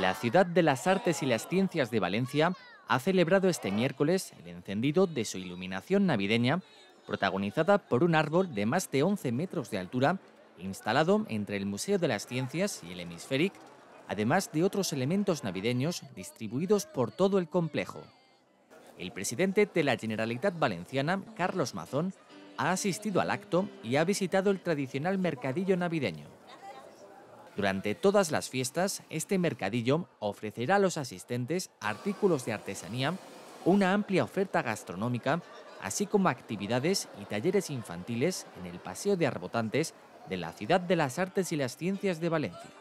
La ciudad de las artes y las ciencias de Valencia ha celebrado este miércoles el encendido de su iluminación navideña, protagonizada por un árbol de más de 11 metros de altura, instalado entre el Museo de las Ciencias y el Hemisféric, además de otros elementos navideños distribuidos por todo el complejo. El presidente de la Generalitat Valenciana, Carlos Mazón, ha asistido al acto y ha visitado el tradicional mercadillo navideño. Durante todas las fiestas, este mercadillo ofrecerá a los asistentes artículos de artesanía, una amplia oferta gastronómica, así como actividades y talleres infantiles en el Paseo de Arbotantes de la Ciudad de las Artes y las Ciencias de Valencia.